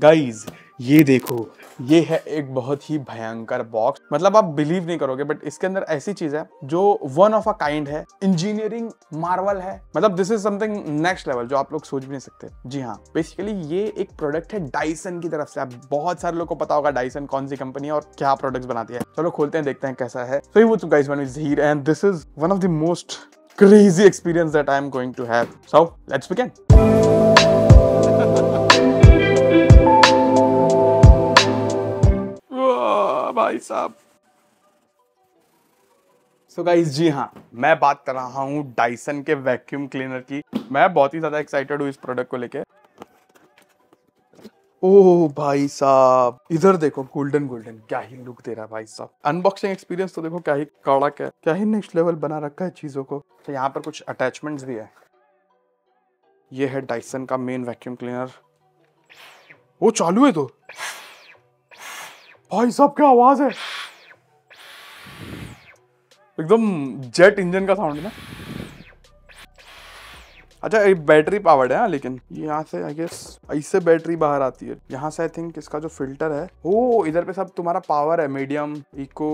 Guys ये देखो ये है एक बहुत ही भयंकर बॉक्स मतलब आप बिलीव नहीं करोगे बट इसके अंदर ऐसी चीज है जो वन ऑफ अ काइंड है इंजीनियरिंग मार्वल है मतलब this is something next level जो आप लोग सोच भी नहीं सकते जी हाँ बेसिकली ये एक प्रोडक्ट है डाइसन की तरफ से आप बहुत सारे लोगों को पता होगा डाइसन कौन सी कंपनी है और क्या प्रोडक्ट बनाती है चलो खोलते हैं देखते हैं कैसा है सो वो guys one is here and this is one of the most crazy experience that I am going to have so let's begin भाई साहब सो so गाइस जी हाँ मैं बात कर रहा हूँ डाइसन के वैक्यूम क्लीनर की मैं बहुत ही ज़्यादा एक्साइटेड हूँ इस प्रोडक्ट को लेके ओ भाई साहब इधर देखो गोल्डन गोल्डन क्या ही लुक दे रहा है भाई साहब अनबॉक्सिंग एक्सपीरियंस तो देखो क्या ही कड़क है क्या ही नेक्स्ट लेवल बना रखा है चीज़ों को तो यहाँ पर कुछ अटैचमेंट्स भी है ये है डाइसन का मेन वैक्यूम क्लीनर वो चालू है तो भाई साहब क्या आवाज है एकदम जेट इंजन का साउंड ना अच्छा ये बैटरी पावर्ड है हाँ, लेकिन यहाँ से आई गेस इससे बैटरी बाहर आती है यहाँ से आई थिंक इसका जो फिल्टर है वो इधर पे सब तुम्हारा पावर है मीडियम इको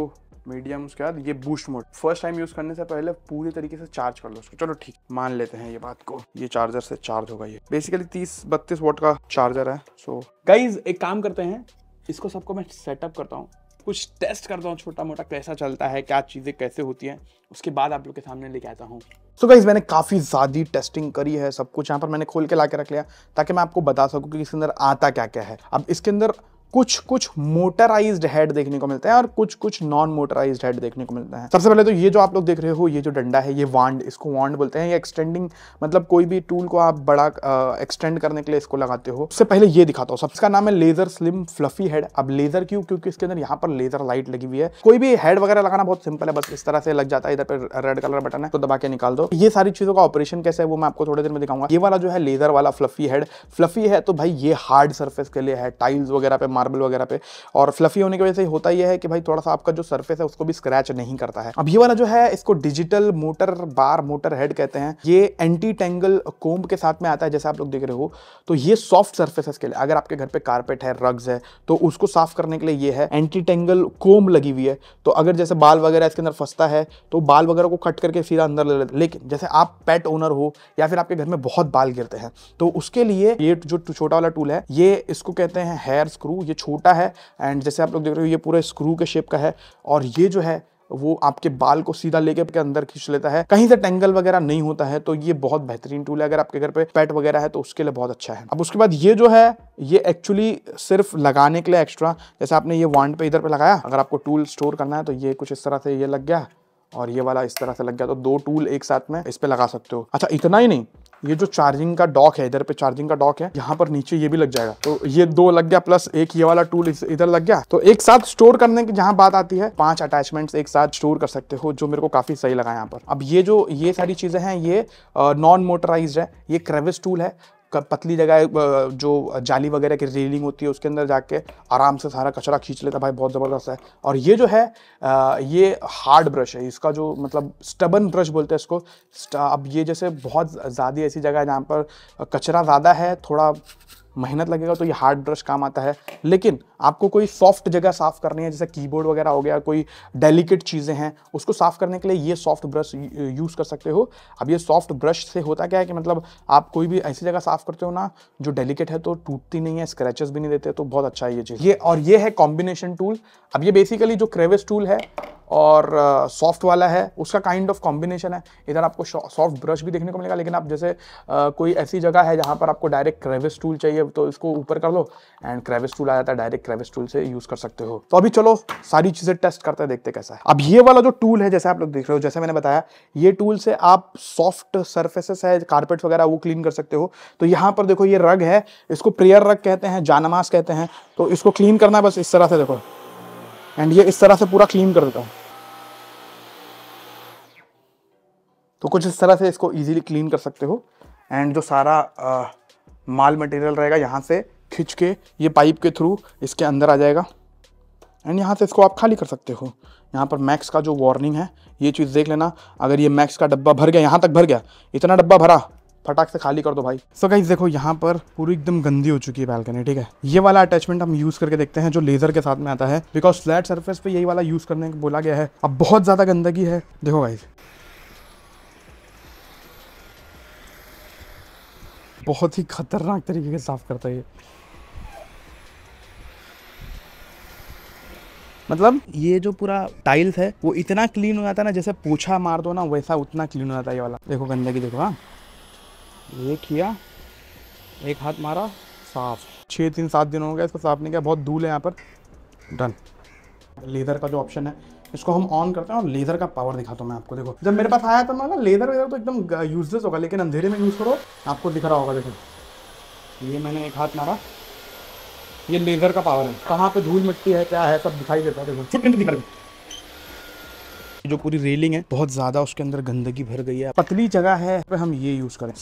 मीडियम उसके बाद ये boost mode first time use करने से पहले पूरी तरीके से चार्ज कर लो उसको चलो ठीक मान लेते हैं ये बात को ये चार्जर से चार्ज होगा ये बेसिकली तीस बत्तीस वोट का चार्जर है सो so, गाइज एक काम करते हैं इसको सबको मैं सेटअप करता हूँ कुछ टेस्ट करता हूँ छोटा मोटा कैसा चलता है क्या चीज़ें कैसे होती हैं उसके बाद आप लोग के सामने लेके आता हूँ सो so गाइज मैंने काफ़ी ज़्यादा टेस्टिंग करी है सब कुछ यहाँ पर मैंने खोल के ला के रख लिया ताकि मैं आपको बता सकूँ कि इसके अंदर आता क्या क्या है अब इसके अंदर कुछ कुछ मोटराइज हेड देखने को मिलता है और कुछ कुछ नॉन मोटराइज हेड देखने को मिलता है सबसे पहले तो ये जो आप लोग देख रहे हो ये जो डंडा है ये वांड इसको वांड बोलते हैं ये एक्सटेंडिंग मतलब कोई भी टूल को आप बड़ा एक्सटेंड करने के लिए इसको लगाते हो उससे पहले ये दिखाता हूँ सबका नाम है लेजर स्लिम फ्लफी हेड अब लेजर क्यों क्योंकि इसके अंदर यहाँ पर लेजर लाइट लगी हुई है कोई भी हेड वगैरह लगाना बहुत सिंपल है बस इस तरह से लग जाता है इधर पर रेड कलर बटन है तो दबा के निकाल दो ये सारी चीजों का ऑपरेशन कैसे है वो मैं आपको थोड़ी देर में दिखाऊंगा ये वाला जो है लेजर वाला फ्लफी हेड फ्लफी है तो भाई ये हार्ड सर्फेस के लिए है टाइल्स वगैरह पे मार्बल वगैरह पे और फ्लफी होने की वजह से होता यह है कि भाई थोड़ा सा आपका जो सर्फेस है उसको भी स्क्रैच नहीं करता है अब ये वाला जो है इसको digital motor bar motor head कहते हैं ये एंटी टेंगल कोम्ब के साथ में आता है जैसे आप लोग देख रहे हो तो ये सॉफ्ट सर्फेस के लिए अगर आपके घर पर कारपेट है रग्स है तो उसको साफ करने के लिए ये है एंटी टेंगल कोम्ब लगी हुई है तो अगर जैसे बाल वगैरह इसके अंदर फंसता है तो बाल वगैरह को कट करके फिर अंदर ले लेते लेकिन जैसे आप पेट ओनर हो या फिर आपके घर में बहुत बाल गिरते हैं तो उसके लिए ये जो छोटा वाला टूल है ये इसको कहते हैं हेयर स्क्रू ये छोटा है एंड जैसे आप लोग देख रहे हो ये पूरा स्क्रू के शेप का है और ये जो है वो आपके बाल को सीधा लेके के अंदर खींच लेता है कहीं से टेंगल वगैरह नहीं होता है तो ये बहुत बेहतरीन टूल है अगर आपके घर पे पेट वगैरह है तो उसके लिए बहुत अच्छा है अब उसके बाद ये जो है ये एक्चुअली सिर्फ लगाने के लिए एक्स्ट्रा जैसे आपने ये वांड पे इधर पे लगाया अगर आपको टूल स्टोर करना है तो ये कुछ इस तरह से ये लग गया और ये वाला इस तरह से लग गया तो दो टूल एक साथ में इस पे लगा सकते हो अच्छा इतना ही नहीं ये जो चार्जिंग का डॉक है इधर पे चार्जिंग का डॉक है यहाँ पर नीचे ये भी लग जाएगा तो ये दो लग गया प्लस एक ये वाला टूल इधर लग गया तो एक साथ स्टोर करने की जहाँ बात आती है पांच अटैचमेंट्स एक साथ स्टोर कर सकते हो जो मेरे को काफी सही लगा यहाँ पर अब ये जो ये सारी चीजें हैं ये नॉन मोटराइज है ये क्रेविस टूल है पतली जगह जो जाली वगैरह की रेलिंग होती है उसके अंदर जाके आराम से सारा कचरा खींच लेता भाई बहुत ज़बरदस्त है और ये जो है ये हार्ड ब्रश है इसका जो मतलब स्टबन ब्रश बोलते हैं इसको अब ये जैसे बहुत ज़्यादा ऐसी जगह है जहाँ पर कचरा ज़्यादा है थोड़ा मेहनत लगेगा तो ये हार्ड ब्रश काम आता है लेकिन आपको कोई सॉफ्ट जगह साफ़ करनी है जैसे कीबोर्ड वगैरह हो गया कोई डेलिकेट चीज़ें हैं उसको साफ़ करने के लिए ये सॉफ्ट ब्रश यूज़ कर सकते हो अब ये सॉफ्ट ब्रश से होता क्या है कि मतलब आप कोई भी ऐसी जगह साफ़ करते हो ना जो डेलिकेट है तो टूटती नहीं है स्क्रैचेस भी नहीं देते तो बहुत अच्छा है ये चीज़ ये और ये है कॉम्बिनेशन टूल अब ये बेसिकली जो क्रेविस टूल है और सॉफ्ट वाला है उसका काइंड ऑफ कॉम्बिनेशन है इधर आपको सॉफ्ट ब्रश भी देखने को मिलेगा लेकिन आप जैसे uh, कोई ऐसी जगह है जहाँ पर आपको डायरेक्ट क्रेविस टूल चाहिए तो इसको ऊपर कर लो एंड क्रेविस टूल आ जाता है डायरेक्ट क्रेविस टूल से यूज़ कर सकते हो तो अभी चलो सारी चीज़ें टेस्ट करते हैं देखते कैसा है अब ये वाला जो टूल है जैसे आप लोग देख रहे हो जैसे मैंने बताया ये टूल से आप सॉफ्ट सर्फेसेस है कारपेट वगैरह वो क्लीन कर सकते हो तो यहाँ पर देखो ये रग है इसको प्रेयर रग कहते हैं जानमास कहते हैं तो इसको क्लीन करना है बस इस तरह से देखो एंड ये इस तरह से पूरा क्लीन कर देता हूँ तो कुछ इस तरह से इसको ईजिली क्लीन कर सकते हो एंड जो सारा आ, माल मटेरियल रहेगा यहाँ से खींच के ये पाइप के थ्रू इसके अंदर आ जाएगा एंड यहाँ से इसको आप खाली कर सकते हो यहाँ पर मैक्स का जो वार्निंग है ये चीज़ देख लेना अगर ये मैक्स का डब्बा भर गया यहाँ तक भर गया इतना डब्बा भरा फटाक से खाली कर दो भाई सो so गाइज देखो यहाँ पर पूरी एकदम गंदी हो चुकी है बैलकनी ठीक है ये वाला अटैचमेंट हम यूज़ करके देखते हैं जो लेज़र के साथ में आता है बिकॉज फ्लैट सर्फेस पे यही वाला यूज़ करने को बोला गया है अब बहुत ज़्यादा गंदगी है देखो भाई बहुत ही खतरनाक तरीके से साफ़ करता है ये मतलब ये जो पूरा टाइल्स है वो इतना क्लीन हो जाता है ना जैसे पूछा मार दो ना वैसा उतना क्लीन हो जाता है ये वाला देखो गंदगी देखो हाँ ये किया एक हाथ मारा साफ छः तीन सात दिन हो गया इसको साफ नहीं किया बहुत धूल है यहाँ पर डन लेदर का जो ऑप्शन है इसको हम ऑन करते हैं और लेज़र का पावर दिखाता हूँ मैं आपको देखो जब मेरे पास आया तो मैं लेज़र वेजर तो एकदम यूजलेस होगा लेकिन अंधेरे में यूज़ करो आपको दिख रहा होगा देखो ये मैंने एक हाथ मारा ये लेज़र का पावर है कहाँ पे धूल मिट्टी है क्या है सब दिखाई देता है देखो फुटप्रिंट जो पूरी रेलिंग है बहुत ज़्यादा उसके अंदर गंदगी भर गई है पतली जगह है पे हम ये यूज़ करें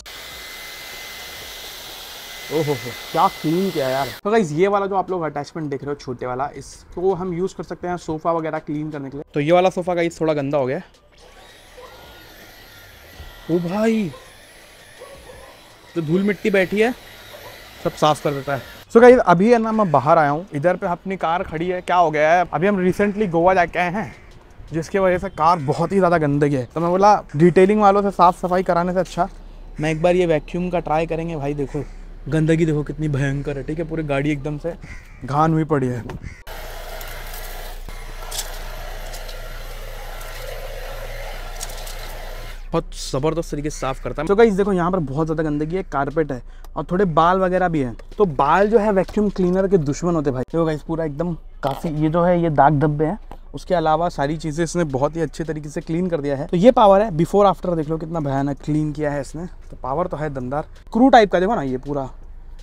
ओहो हो क्या क्लीन किया यार तो गाइज ये वाला जो आप लोग अटैचमेंट देख रहे हो छोटे वाला इसको हम यूज़ कर सकते हैं सोफ़ा वगैरह क्लीन करने के लिए तो ये वाला सोफ़ा गाइज थोड़ा गंदा हो गया ओ भाई तो धूल मिट्टी बैठी है सब साफ कर देता है सो गाइज अभी है ना मैं बाहर आया हूँ इधर पे अपनी कार खड़ी है क्या हो गया है अभी हम रिसेंटली गोवा जाके आए हैं जिसकी वजह से कार बहुत ही ज़्यादा गंदगी है तो मैं बोला डिटेलिंग वालों से साफ़ सफाई कराने से अच्छा मैं एक बार ये वैक्यूम का ट्राई करेंगे भाई देखो गंदगी देखो कितनी भयंकर है ठीक है पूरी गाड़ी एकदम से घान हुई पड़ी है बहुत ज़बरदस्त तरीके से साफ करता है तो गाइस देखो यहाँ पर बहुत ज़्यादा गंदगी है कारपेट है और थोड़े बाल वगैरह भी हैं तो बाल जो है वैक्यूम क्लीनर के दुश्मन होते भाई देखो गाइस पूरा एकदम काफ़ी ये जो है ये दाग धब्बे हैं उसके अलावा सारी चीज़ें इसने बहुत ही अच्छे तरीके से क्लीन कर दिया है तो ये पावर है बिफोर आफ्टर देख लो कितना भयानक क्लीन किया है इसने तो पावर तो है दमदार क्रू टाइप का देखो ना ये पूरा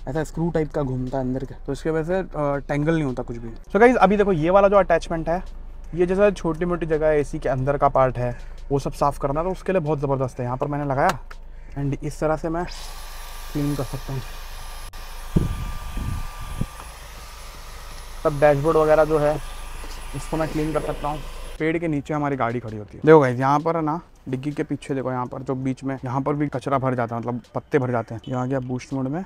ऐसा स्क्रू टाइप का घूमता है अंदर के तो इसकी वजह से टेंगल नहीं होता कुछ भी सो so गाइज अभी देखो ये वाला जो अटैचमेंट है ये जैसा छोटी मोटी जगह है एसी के अंदर का पार्ट है वो सब साफ़ करना तो उसके लिए बहुत ज़बरदस्त है यहाँ पर मैंने लगाया एंड इस तरह से मैं क्लीन कर सकता हूँ सब डैशबोर्ड वगैरह जो है इसको मैं क्लीन कर सकता हूँ पेड़ के नीचे हमारी गाड़ी खड़ी होती है देखो भाई यहाँ पर ना डिग्गी के पीछे देखो यहाँ पर जो बीच में यहाँ पर भी कचरा भर जाता है मतलब पत्ते भर जाते हैं यहाँ गया बूस्ट मोड में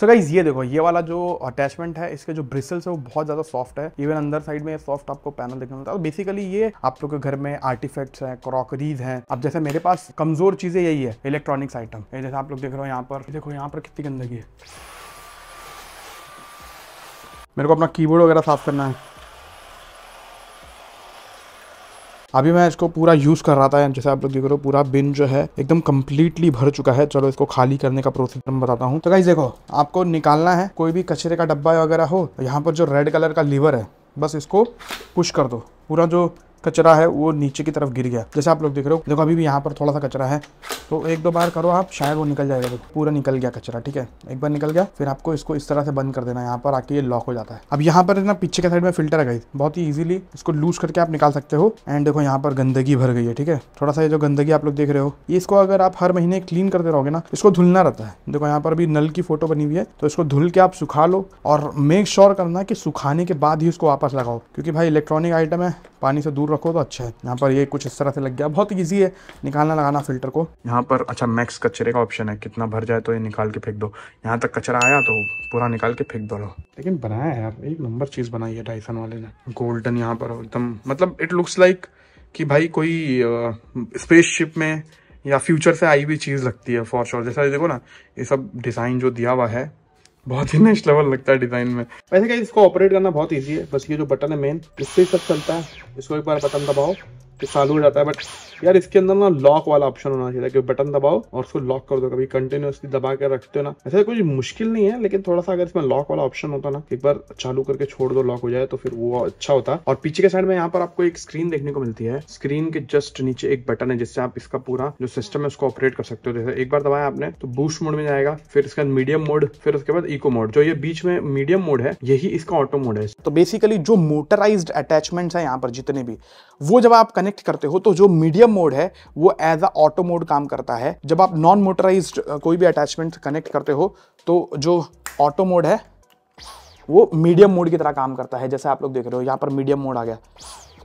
सो गाइज ये देखो ये वाला जो अटैचमेंट है इसके जो ब्रिसल्स है वो बहुत ज़्यादा सॉफ्ट है इवन अंदर साइड में सॉफ्ट आपको पैनल देखने मिलता है बेसिकली ये आप लोग के घर में आर्टिफेक्ट्स हैं क्रॉकरीज हैं अब जैसे मेरे पास कमजोर चीज़ें यही है इलेक्ट्रॉनिक्स आइटम जैसे आप लोग देख रहे हो यहाँ पर देखो यहाँ पर कितनी गंदगी है मेरे को अपना कीबोर्ड वगैरह साफ करना है अभी मैं इसको पूरा यूज़ कर रहा था जैसे आप लोग देख रहे हो पूरा बिन जो है एकदम कम्प्लीटली भर चुका है चलो इसको खाली करने का प्रोसीजर मैं बताता हूँ तो गाइज देखो आपको निकालना है कोई भी कचरे का डब्बा वगैरह हो यहाँ पर जो रेड कलर का लीवर है बस इसको पुश कर दो पूरा जो कचरा है वो नीचे की तरफ गिर गया जैसे आप लोग देख रहे हो देखो अभी भी यहाँ पर थोड़ा सा कचरा है तो एक दो बार करो आप शायद वो निकल जाएगा देखो पूरा निकल गया कचरा ठीक है एक बार निकल गया फिर आपको इसको इस तरह से बंद कर देना यहाँ पर आके ये लॉक हो जाता है अब यहाँ पर ना पीछे के साइड में फिल्टर है गई बहुत ही ईजिली इसको लूज करके आप निकाल सकते हो एंड देखो यहाँ पर गंदगी भर गई है ठीक है थोड़ा सा ये जो गंदगी आप लोग देख रहे हो ये इसको अगर आप हर महीने क्लीन करते रहोगे ना इसको धुलना रहता है देखो यहाँ पर भी नल की फोटो बनी हुई है तो इसको धुल के आप सुखा लो और मेक श्योर करना कि सुखाने के बाद ही इसको वापस लगाओ क्योंकि भाई इलेक्ट्रॉनिक आइटम है पानी से दूर रखो तो अच्छा है यहाँ पर ये कुछ इस तरह से लग गया बहुत ईजी है निकालना लगाना फिल्टर को यहाँ पर अच्छा मैक्स कचरे का ऑप्शन है कितना भर जाए तो ये निकाल के फेंक दो यहाँ तक कचरा आया तो पूरा निकाल के फेंक दो लेकिन बनाया है यार एक नंबर चीज़ बनाई है टाइसन वाले ने गोल्डन यहाँ पर एकदम मतलब इट लुक्स लाइक कि भाई कोई स्पेसशिप में या फ्यूचर से आई हुई चीज़ लगती है फॉर श्योर जैसा देखो ना ये सब डिज़ाइन जो दिया हुआ है बहुत ही नेक्स्ट लेवल लगता है डिजाइन में वैसे क्या इसको ऑपरेट करना बहुत ईजी है बस ये जो बटन है मेन इससे सब चलता है इसको एक बार बटन दबाओ चालू हो जाता है बट यार इसके अंदर ना लॉक वाला ऑप्शन होना चाहिए कि बटन दबाओ और उसको लॉक कर दो कभी कंटिन्यूसली दबा कर रखते हो ना ऐसा कुछ मुश्किल नहीं है लेकिन थोड़ा सा अगर इसमें लॉक वाला ऑप्शन होता ना एक बार चालू करके छोड़ दो लॉक हो जाए तो फिर वो अच्छा होता और पीछे के साइड में यहाँ पर आपको एक स्क्रीन देखने को मिलती है स्क्रीन के जस्ट नीचे एक बटन है जिससे आप इसका पूरा जो सिस्टम है उसको ऑपरेट कर सकते हो जैसे एक बार दबाया आपने तो बूस्ट मोड में जाएगा फिर इसका मीडियम मोड फिर उसके बाद इको मोड जो ये बीच में मीडियम मोड है यही इसका ऑटो मोड है तो बेसिकली जो मोटराइज अटैचमेंट है यहाँ पर जितने भी वो जब आप कनेक्ट करते हो तो जो मीडियम मोड है वो एज अ ऑटो मोड काम करता है जब आप नॉन मोटराइज कोई भी अटैचमेंट कनेक्ट करते हो तो जो ऑटो मोड है वो मीडियम मोड की तरह काम करता है जैसे आप लोग देख रहे हो यहाँ पर मीडियम मोड आ गया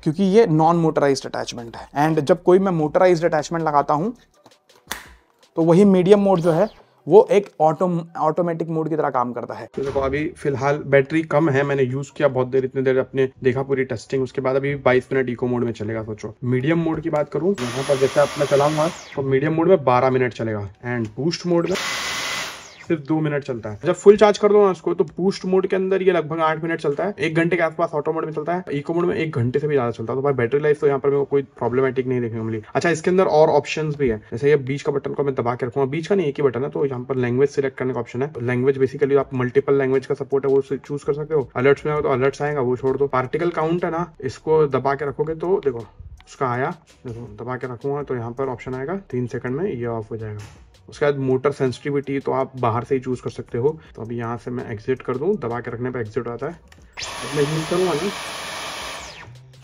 क्योंकि ये नॉन मोटराइज अटैचमेंट है एंड जब कोई मैं मोटराइज अटैचमेंट लगाता हूँ तो वही मीडियम मोड जो है वो एक ऑटो ऑटोमेटिक मोड की तरह काम करता है तो देखो अभी फिलहाल बैटरी कम है मैंने यूज किया बहुत देर इतने देर अपने देखा पूरी टेस्टिंग उसके बाद अभी बाईस मिनट इको मोड में चलेगा सोचो मीडियम मोड की बात करूं यहाँ पर जैसे आप मैं चलाऊंगा तो मीडियम मोड में बारह मिनट चलेगा एंड बूस्ट मोड में सिर्फ दो मिनट चलता है जब फुल चार्ज कर दो ना उसको तो बूस्ट मोड के अंदर ये लगभग आठ मिनट चलता है एक घंटे के आसपास ऑटो मोड में चलता है इको मोड में एक घंटे से भी ज्यादा चलता है तो भाई बैटरी लाइफ तो यहाँ पर मेरे को कोई प्रॉब्लमेटिक नहीं देखने को मिली अच्छा इसके अंदर और ऑप्शन भी है जैसे ये बीच का बटन को मैं दबा के रखूंगा बीच का नहीं एक ही बटन है तो यहाँ पर लैंग्वेज सिलेक्ट करने का ऑप्शन है लैंग्वेज बेसिकली आप मल्टीपल लैंग्वेज का सपोर्ट है वो चूज कर सकते हो अलर्ट्स में हो तो अलर्ट्स आएगा वो छोड़ दो पार्टिकल काउंट है ना इसको दबा के रखोगे तो देखो उसका आया देखो दबा के रखूंगा तो यहाँ पर ऑप्शन आएगा तीन सेकंड में ये ऑफ हो जाएगा उसके बाद मोटर सेंसिटिविटी तो आप बाहर से ही चूज़ कर सकते हो तो अभी यहाँ से मैं एग्जिट कर दूँ दबा के रखने पर एग्जिट आता है अब मैं यूज़ करूँगा ना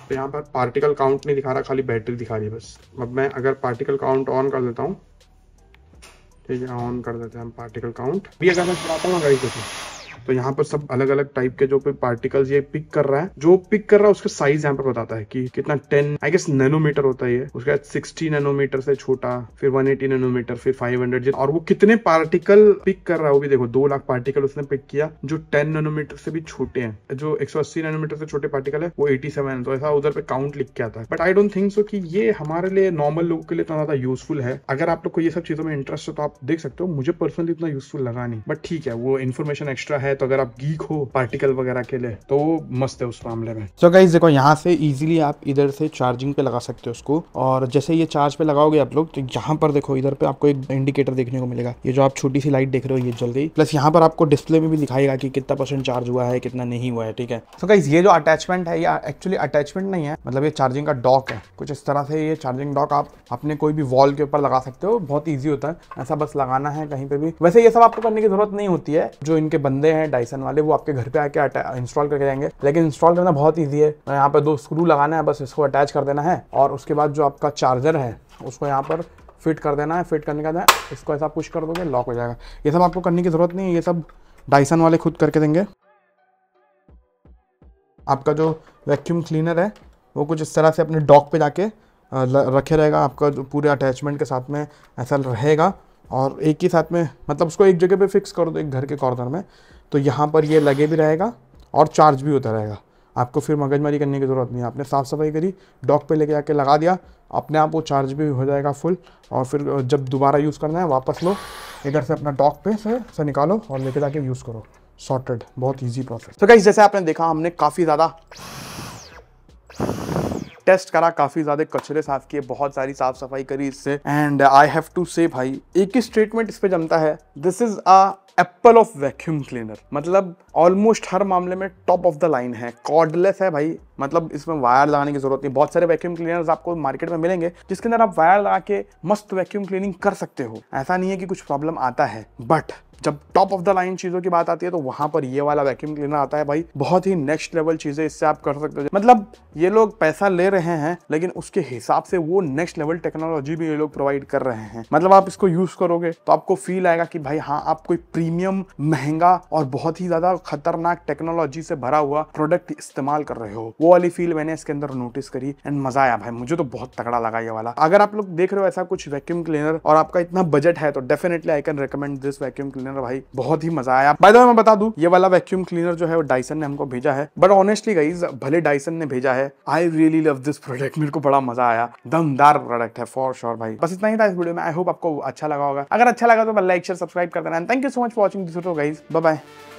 तो यहाँ पर पार्टिकल काउंट नहीं दिखा रहा खाली बैटरी दिखा रही है बस अब मैं अगर पार्टिकल काउंट ऑन कर देता हूँ ठीक है ऑन कर देते हैं हम पार्टिकल काउंट भी अगर मैं चलाता हूँ गाड़ी को तो। तो यहाँ पर सब अलग अलग टाइप के जो पार्टिकल्स ये पिक कर रहा है जो पिक कर रहा है उसका साइज यहाँ पर बताता है कि कितना टेन आई गेस नैनोमीटर होता है उसके बाद सिक्सटी नैनोमीटर से छोटा फिर वन एटी नैनोमीटर फिर फाइव हंड्रेड और वो कितने पार्टिकल पिक कर रहा है वो भी देखो दो लाख पार्टिकल उसने पिक किया जो टेन नैनोमीटर से भी छोटे हैं जो एक सौ अस्सी नैनोमीटर से छोटे पार्टिकल है वो एटी सेवन तो ऐसा उधर पे काउंट लिख के आता है but I don't think so कि ये हमारे लिए नॉर्मल लोगों के लिए इतना ज्यादा यूजफुल है अगर आप लोग को ये सब चीजों में इंटरेस्ट है तो आप देख सकते हो मुझे पर्सनली इतना यूजफुल लगा नहीं बट ठीक है वो इन्फॉर्मेशन एक्स्ट्रा है है तो अगर आप गीक हो पार्टिकल वगैरह के लिए तो मस्त है उस मामले में सो गाइज देखो यहाँ से इजिली आप इधर से चार्जिंग पे लगा सकते हो उसको और जैसे ये चार्ज पे लगाओगे आप लोग तो यहाँ पर देखो इधर पे आपको एक इंडिकेटर देखने को मिलेगा ये जो आप छोटी सी लाइट देख रहे हो ये जल गई प्लस यहाँ पर आपको डिस्प्ले में भी दिखाएगा कि कितना परसेंट चार्ज हुआ है कितना नहीं हुआ है ठीक है सो so गाइज ये जो अटैचमेंट है ये एक्चुअली अटैचमेंट नहीं है मतलब ये चार्जिंग का डॉक है कुछ इस तरह से ये चार्जिंग डॉक आप अपने कोई भी वॉल के ऊपर लगा सकते हो बहुत ईजी होता है ऐसा बस लगाना है कहीं पे भी वैसे ये सब आपको करने की जरूरत नहीं होती है जो इनके बंदे हैं हैं डाइसन वाले वो आपके घर पे आके इंस्टॉल करके जाएंगे लेकिन इंस्टॉल करना बहुत ईजी है तो यहाँ पर दो स्क्रू लगाना है बस इसको अटैच कर देना है और उसके बाद जो आपका चार्जर है उसको यहाँ पर फिट कर देना है फिट करने के बाद इसको ऐसा पुश कर दोगे लॉक हो जाएगा ये सब आपको करने की ज़रूरत नहीं है ये सब डाइसन वाले खुद करके देंगे आपका जो वैक्यूम क्लीनर है वो कुछ इस तरह से अपने डॉक पे जाके रखे रहेगा आपका जो पूरे अटैचमेंट के साथ में ऐसा रहेगा और एक ही साथ में मतलब उसको एक जगह पे फिक्स कर दो एक घर के कॉर्नर में तो यहाँ पर ये लगे भी रहेगा और चार्ज भी होता रहेगा आपको फिर मगजमारी करने की ज़रूरत नहीं है आपने साफ़ सफाई करी डॉक पे लेके आके लगा दिया अपने आप वो चार्ज भी हो जाएगा फुल और फिर जब दोबारा यूज़ करना है वापस लो इधर से अपना डॉक पे से, से निकालो और लेके जाके यूज़ करो सॉर्टेड बहुत ईजी प्रोसेस तो क्या जैसे आपने देखा हमने काफ़ी ज़्यादा टेस्ट करा काफ़ी ज़्यादा कचरे साफ़ किए बहुत सारी साफ़ सफाई करी इससे एंड आई हैव टू से भाई एक ही स्टेटमेंट इस पे जमता है this is a Apple of vacuum cleaner मतलब ऑलमोस्ट हर मामले में टॉप ऑफ द लाइन है कॉर्डलेस है भाई मतलब इसमें वायर लगाने की जरूरत नहीं बहुत सारे वैक्यूम क्लीनर्स आपको मार्केट में मिलेंगे जिसके अंदर आप वायर लगा के मस्त वैक्यूम क्लीनिंग कर सकते हो ऐसा नहीं है कि कुछ प्रॉब्लम आता है बट जब टॉप ऑफ द लाइन चीजों की बात आती है तो वहां पर ये वाला वैक्यूम क्लीनर आता है भाई बहुत ही नेक्स्ट लेवल चीजें इससे आप कर सकते हो मतलब ये लोग पैसा ले रहे हैं लेकिन उसके हिसाब से वो नेक्स्ट लेवल टेक्नोलॉजी भी ये लोग प्रोवाइड कर रहे हैं मतलब आप इसको यूज करोगे तो आपको फील आएगा कि भाई हाँ आप कोई प्रीमियम महंगा और बहुत ही ज्यादा खतरनाक टेक्नोलॉजी से भरा हुआ प्रोडक्ट इस्तेमाल कर रहे हो वो वाली फील मैंने इसके अंदर नोटिस करी एंड मजा आया भाई मुझे तो बहुत तगड़ा लगा ये वाला अगर आप लोग देख रहे हो ऐसा कुछ वैक्यूम क्लीनर और आपका इतना बजट है तो definitely I can recommend this vacuum cleaner भाई बहुत ही मजा आया बाय द वे मैं बता दू ये वाला वैक्यूम क्लीनर जो है वो डाइसन ने हमको भेजा है बट ऑनेस्टली गाइज भले डाइसन ने भेजा है I really love this product मेरे को बड़ा मजा आया दमदार प्रोडक्ट है फॉर श्योर भाई बस इतना ही था इस वीडियो में आई होप आपको अच्छा लगा होगा अगर अच्छा लगा तो लाइक शेयर सब्सक्राइब कर देना thank you so much for watching this guys bye